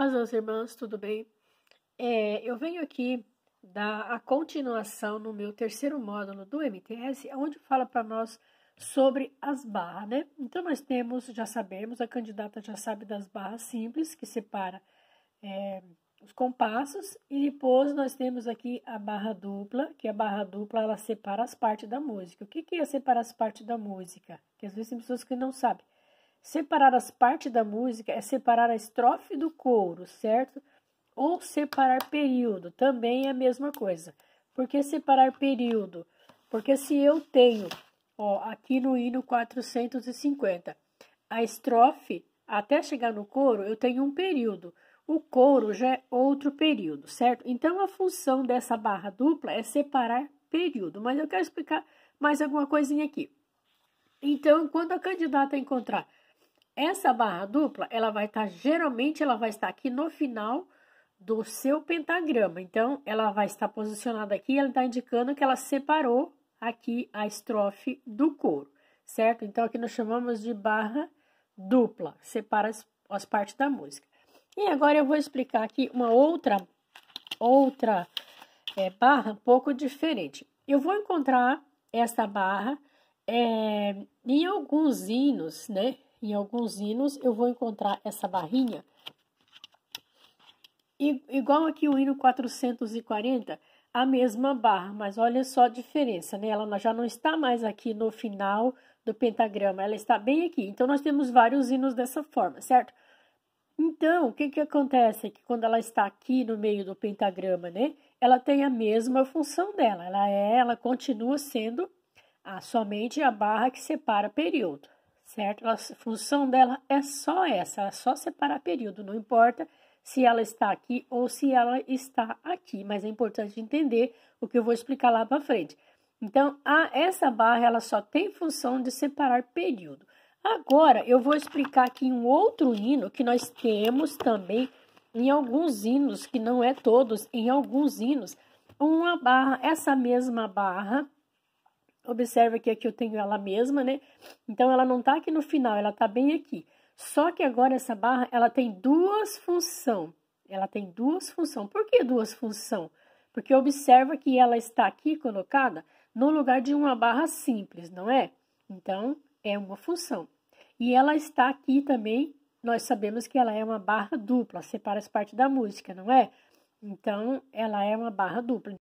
Mas, meus irmãos, tudo bem? É, eu venho aqui dar a continuação no meu terceiro módulo do MTS, onde fala para nós sobre as barras, né? Então, nós temos, já sabemos, a candidata já sabe das barras simples, que separa é, os compassos, e depois nós temos aqui a barra dupla, que a barra dupla, ela separa as partes da música. O que, que é separar as partes da música? Que às vezes tem pessoas que não sabem. Separar as partes da música é separar a estrofe do coro, certo? Ou separar período, também é a mesma coisa. Por que separar período? Porque se eu tenho, ó, aqui no hino 450, a estrofe até chegar no coro, eu tenho um período. O coro já é outro período, certo? Então a função dessa barra dupla é separar período, mas eu quero explicar mais alguma coisinha aqui. Então, quando a candidata encontrar essa barra dupla, ela vai estar, tá, geralmente, ela vai estar aqui no final do seu pentagrama. Então, ela vai estar posicionada aqui, ela está indicando que ela separou aqui a estrofe do coro, certo? Então, aqui nós chamamos de barra dupla, separa as, as partes da música. E agora eu vou explicar aqui uma outra, outra é, barra um pouco diferente. Eu vou encontrar essa barra é, em alguns hinos, né? em alguns hinos eu vou encontrar essa barrinha. I, igual aqui o hino 440, a mesma barra, mas olha só a diferença, né? Ela já não está mais aqui no final do pentagrama, ela está bem aqui. Então, nós temos vários hinos dessa forma, certo? Então, o que, que acontece é que quando ela está aqui no meio do pentagrama, né? Ela tem a mesma função dela, ela é, ela continua sendo a, somente a barra que separa período certo? A função dela é só essa, é só separar período, não importa se ela está aqui ou se ela está aqui, mas é importante entender o que eu vou explicar lá para frente. Então, a, essa barra ela só tem função de separar período. Agora, eu vou explicar aqui um outro hino que nós temos também em alguns hinos, que não é todos, em alguns hinos, uma barra, essa mesma barra, Observa que aqui eu tenho ela mesma, né? Então, ela não tá aqui no final, ela tá bem aqui. Só que agora essa barra, ela tem duas funções. Ela tem duas funções. Por que duas funções? Porque observa que ela está aqui colocada no lugar de uma barra simples, não é? Então, é uma função. E ela está aqui também, nós sabemos que ela é uma barra dupla, separa as partes da música, não é? Então, ela é uma barra dupla.